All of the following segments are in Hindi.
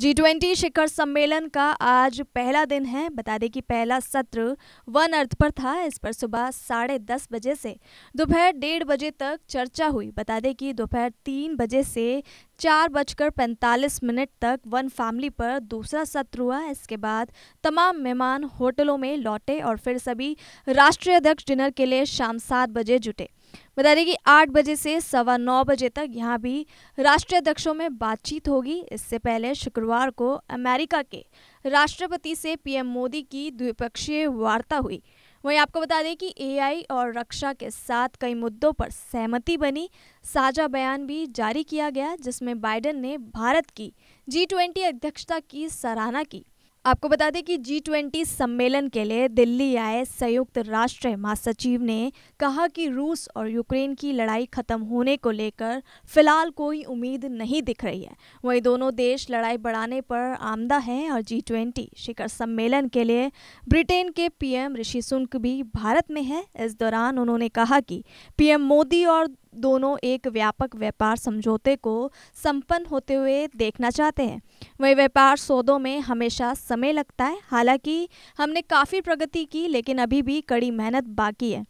जी ट्वेंटी शिखर सम्मेलन का आज पहला दिन है बता दें कि पहला सत्र वन अर्थ पर था इस पर सुबह साढ़े दस बजे से दोपहर डेढ़ बजे तक चर्चा हुई बता दें कि दोपहर तीन बजे से चार बजकर पैंतालीस मिनट तक वन फैमिली पर दूसरा सत्र हुआ इसके बाद तमाम मेहमान होटलों में लौटे और फिर सभी राष्ट्रीय अध्यक्ष डिनर के लिए शाम सात बजे जुटे बता दें कि आठ बजे से सवा नौ बजे तक यहाँ भी राष्ट्रीय अध्यक्षों में बातचीत होगी इससे पहले शुक्रवार को अमेरिका के राष्ट्रपति से पीएम मोदी की द्विपक्षीय वार्ता हुई वहीं आपको बता दें कि एआई और रक्षा के साथ कई मुद्दों पर सहमति बनी साझा बयान भी जारी किया गया जिसमें बाइडन ने भारत की जी अध्यक्षता की सराहना की आपको बता दें कि जी ट्वेंटी सम्मेलन के लिए दिल्ली आए संयुक्त राष्ट्र महासचिव ने कहा कि रूस और यूक्रेन की लड़ाई खत्म होने को लेकर फिलहाल कोई उम्मीद नहीं दिख रही है वहीं दोनों देश लड़ाई बढ़ाने पर आमदा हैं और जी ट्वेंटी शिखर सम्मेलन के लिए ब्रिटेन के पीएम ऋषि सुनक भी भारत में हैं इस दौरान उन्होंने कहा कि पीएम मोदी और दोनों एक व्यापक व्यापार समझौते को संपन्न होते हुए देखना चाहते हैं वही व्यापार सौदों में हमेशा समय लगता है हालांकि हमने काफ़ी प्रगति की लेकिन अभी भी कड़ी मेहनत बाकी है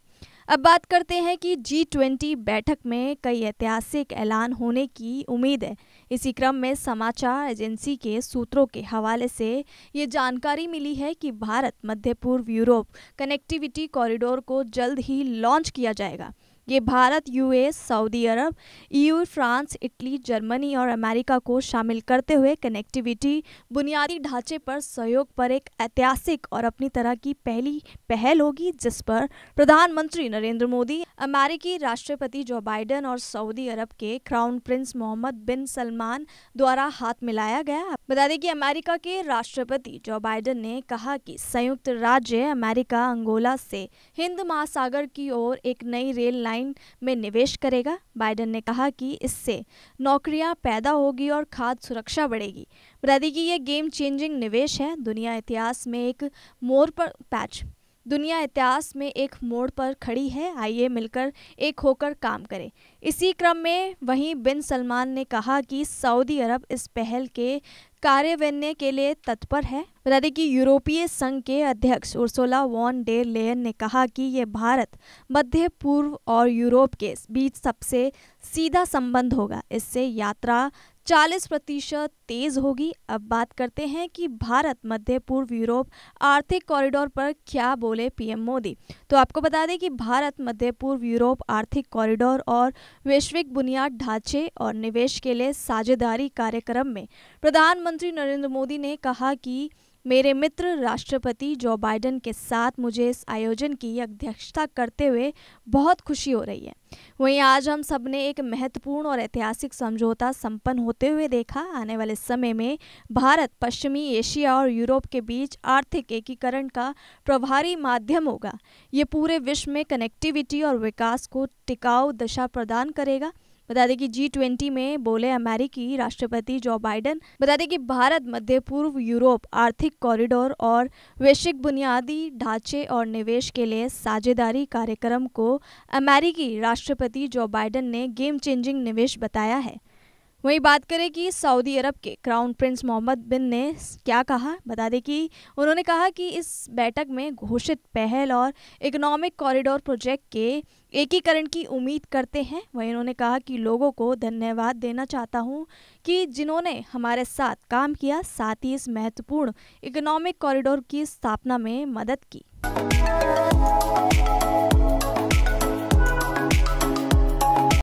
अब बात करते हैं कि जी ट्वेंटी बैठक में कई ऐतिहासिक ऐलान होने की उम्मीद है इसी क्रम में समाचार एजेंसी के सूत्रों के हवाले से ये जानकारी मिली है कि भारत मध्य पूर्व यूरोप कनेक्टिविटी कॉरिडोर को जल्द ही लॉन्च किया जाएगा ये Bharat US Saudi Arab EU France Italy Germany और अमेरिका को शामिल करते हुए कनेक्टिविटी बुनियादी ढांचे पर सहयोग पर एक ऐतिहासिक और अपनी तरह की पहली पहल होगी जिस पर प्रधानमंत्री नरेंद्र मोदी अमेरिकी राष्ट्रपति जो बाइडन और सऊदी अरब के crown prince Mohammed bin Salman द्वारा हाथ मिलाया गया बता दें कि अमेरिका के राष्ट्रपति जो बाइडन ने कहा कि संयुक्त राज्य अमेरिका अंगोला से हिंद महासागर की ओर एक नई रेल लाइन लाइन में निवेश करेगा बाइडन ने कहा कि इससे नौकरियां पैदा होगी और खाद्य सुरक्षा बढ़ेगी बता दी कि यह गेम चेंजिंग निवेश है दुनिया इतिहास में एक मोर पर पैच दुनिया इतिहास में एक मोड़ पर खड़ी है आइए मिलकर एक होकर काम करें इसी क्रम में वहीं बिन सलमान ने कहा कि सऊदी अरब इस पहल के कार्यान्वयन के लिए तत्पर है बता दें कि यूरोपीय संघ के अध्यक्ष उर्सोला वॉन डेर लेयन ने कहा कि ये भारत मध्य पूर्व और यूरोप के बीच सबसे सीधा संबंध होगा इससे यात्रा 40 प्रतिशत तेज होगी अब बात करते हैं कि भारत मध्य पूर्व यूरोप आर्थिक कॉरिडोर पर क्या बोले पीएम मोदी तो आपको बता दें कि भारत मध्य पूर्व यूरोप आर्थिक कॉरिडोर और वैश्विक बुनियाद ढांचे और निवेश के लिए साझेदारी कार्यक्रम में प्रधानमंत्री नरेंद्र मोदी ने कहा कि मेरे मित्र राष्ट्रपति जो बाइडन के साथ मुझे इस आयोजन की अध्यक्षता करते हुए बहुत खुशी हो रही है वहीं आज हम सब ने एक महत्वपूर्ण और ऐतिहासिक समझौता संपन्न होते हुए देखा आने वाले समय में भारत पश्चिमी एशिया और यूरोप के बीच आर्थिक एकीकरण का प्रभारी माध्यम होगा ये पूरे विश्व में कनेक्टिविटी और विकास को टिकाऊ दशा प्रदान करेगा बता दें कि जी ट्वेंटी में बोले अमेरिकी राष्ट्रपति जो बाइडन बता दें कि भारत मध्य पूर्व यूरोप आर्थिक कॉरिडोर और वैश्विक बुनियादी ढांचे और निवेश के लिए साझेदारी कार्यक्रम को अमेरिकी राष्ट्रपति जो बाइडन ने गेम चेंजिंग निवेश बताया है वहीं बात करें कि सऊदी अरब के क्राउन प्रिंस मोहम्मद बिन ने क्या कहा बता दें कि उन्होंने कहा कि इस बैठक में घोषित पहल और इकोनॉमिक कॉरिडोर प्रोजेक्ट के एकीकरण की उम्मीद करते हैं वहीं उन्होंने कहा कि लोगों को धन्यवाद देना चाहता हूं कि जिन्होंने हमारे साथ काम किया साथ ही इस महत्वपूर्ण इकोनॉमिक कॉरिडोर की स्थापना में मदद की